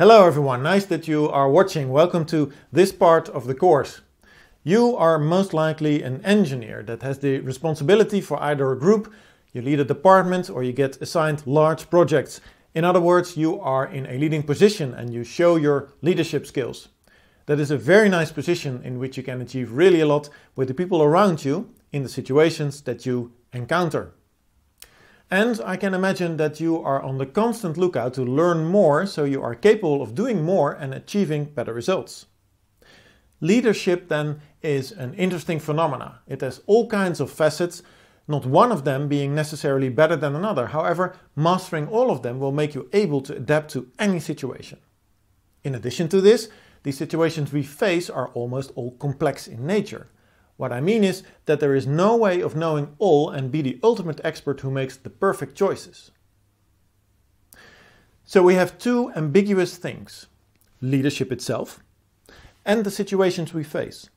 Hello everyone, nice that you are watching. Welcome to this part of the course. You are most likely an engineer that has the responsibility for either a group, you lead a department or you get assigned large projects. In other words, you are in a leading position and you show your leadership skills. That is a very nice position in which you can achieve really a lot with the people around you in the situations that you encounter. And I can imagine that you are on the constant lookout to learn more so you are capable of doing more and achieving better results. Leadership then is an interesting phenomena. It has all kinds of facets, not one of them being necessarily better than another. However, mastering all of them will make you able to adapt to any situation. In addition to this, the situations we face are almost all complex in nature. What I mean is that there is no way of knowing all and be the ultimate expert who makes the perfect choices. So we have two ambiguous things, leadership itself and the situations we face.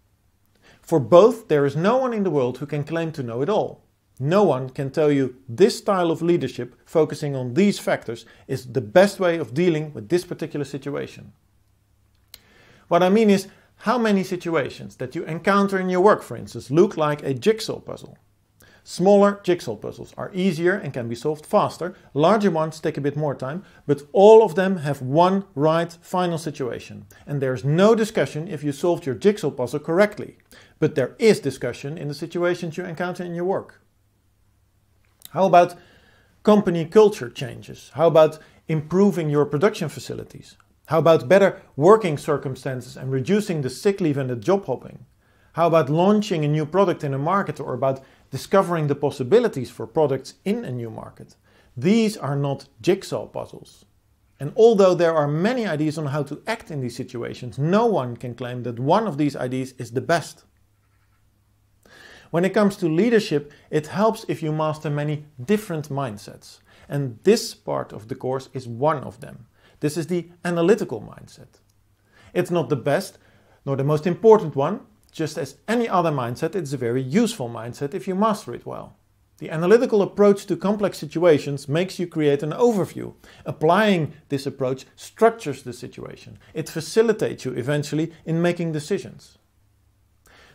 For both, there is no one in the world who can claim to know it all. No one can tell you this style of leadership, focusing on these factors, is the best way of dealing with this particular situation. What I mean is how many situations that you encounter in your work, for instance, look like a jigsaw puzzle? Smaller jigsaw puzzles are easier and can be solved faster. Larger ones take a bit more time, but all of them have one right final situation. And there's no discussion if you solved your jigsaw puzzle correctly. But there is discussion in the situations you encounter in your work. How about company culture changes? How about improving your production facilities? How about better working circumstances and reducing the sick leave and the job hopping? How about launching a new product in a market or about discovering the possibilities for products in a new market? These are not jigsaw puzzles. And although there are many ideas on how to act in these situations, no one can claim that one of these ideas is the best. When it comes to leadership, it helps if you master many different mindsets. And this part of the course is one of them. This is the analytical mindset. It's not the best nor the most important one, just as any other mindset, it's a very useful mindset if you master it well. The analytical approach to complex situations makes you create an overview. Applying this approach structures the situation. It facilitates you eventually in making decisions.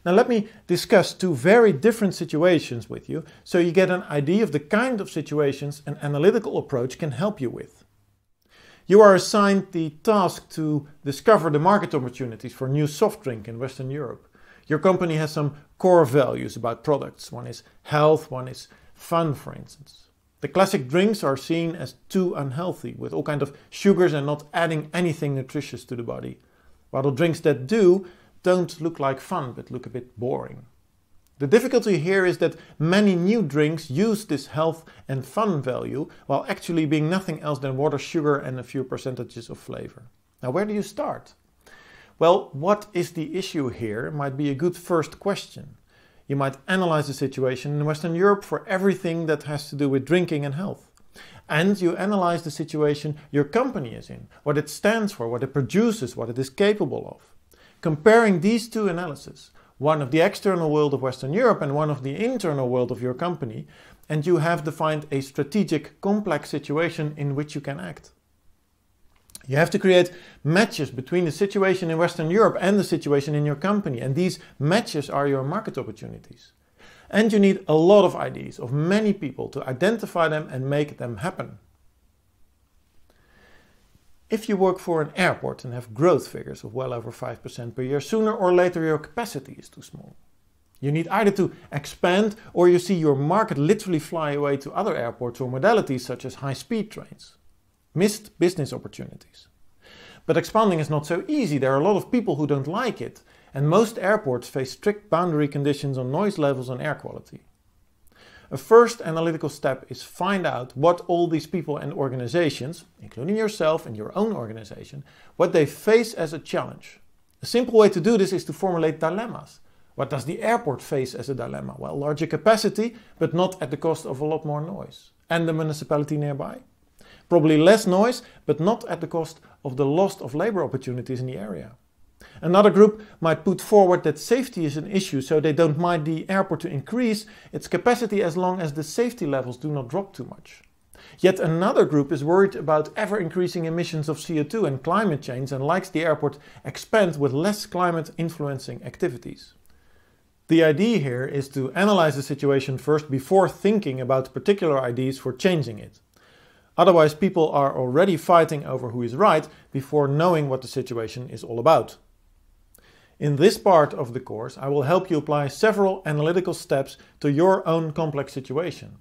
Now, let me discuss two very different situations with you so you get an idea of the kind of situations an analytical approach can help you with. You are assigned the task to discover the market opportunities for new soft drink in Western Europe. Your company has some core values about products. One is health, one is fun, for instance. The classic drinks are seen as too unhealthy, with all kinds of sugars and not adding anything nutritious to the body, while the drinks that do don't look like fun but look a bit boring. The difficulty here is that many new drinks use this health and fun value while actually being nothing else than water, sugar and a few percentages of flavor. Now where do you start? Well, what is the issue here might be a good first question. You might analyze the situation in Western Europe for everything that has to do with drinking and health. And you analyze the situation your company is in, what it stands for, what it produces, what it is capable of. Comparing these two analyses, one of the external world of Western Europe and one of the internal world of your company. And you have defined a strategic, complex situation in which you can act. You have to create matches between the situation in Western Europe and the situation in your company. And these matches are your market opportunities. And you need a lot of ideas of many people to identify them and make them happen. If you work for an airport and have growth figures of well over 5% per year, sooner or later your capacity is too small. You need either to expand or you see your market literally fly away to other airports or modalities such as high speed trains. Missed business opportunities. But expanding is not so easy. There are a lot of people who don't like it, and most airports face strict boundary conditions on noise levels and air quality. A first analytical step is find out what all these people and organizations, including yourself and your own organization, what they face as a challenge. A simple way to do this is to formulate dilemmas. What does the airport face as a dilemma? Well, larger capacity, but not at the cost of a lot more noise. And the municipality nearby? Probably less noise, but not at the cost of the loss of labor opportunities in the area. Another group might put forward that safety is an issue, so they don't mind the airport to increase its capacity as long as the safety levels do not drop too much. Yet another group is worried about ever increasing emissions of CO2 and climate change and likes the airport expand with less climate influencing activities. The idea here is to analyze the situation first before thinking about particular ideas for changing it. Otherwise people are already fighting over who is right before knowing what the situation is all about. In this part of the course, I will help you apply several analytical steps to your own complex situation.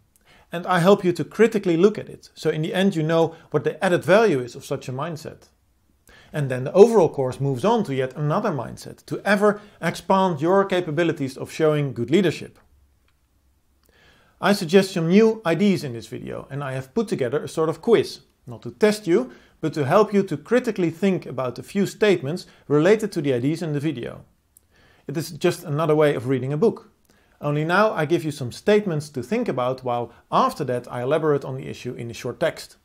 And I help you to critically look at it, so in the end you know what the added value is of such a mindset. And then the overall course moves on to yet another mindset, to ever expand your capabilities of showing good leadership. I suggest some new ideas in this video, and I have put together a sort of quiz, not to test you, but to help you to critically think about the few statements related to the ideas in the video. It is just another way of reading a book. Only now I give you some statements to think about while after that I elaborate on the issue in a short text.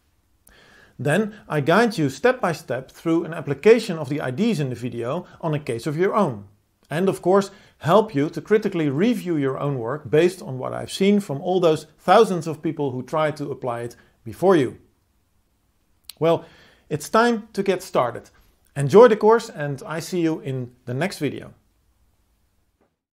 Then I guide you step by step through an application of the ideas in the video on a case of your own. And of course, help you to critically review your own work based on what I've seen from all those thousands of people who tried to apply it before you. Well, it's time to get started. Enjoy the course and I see you in the next video.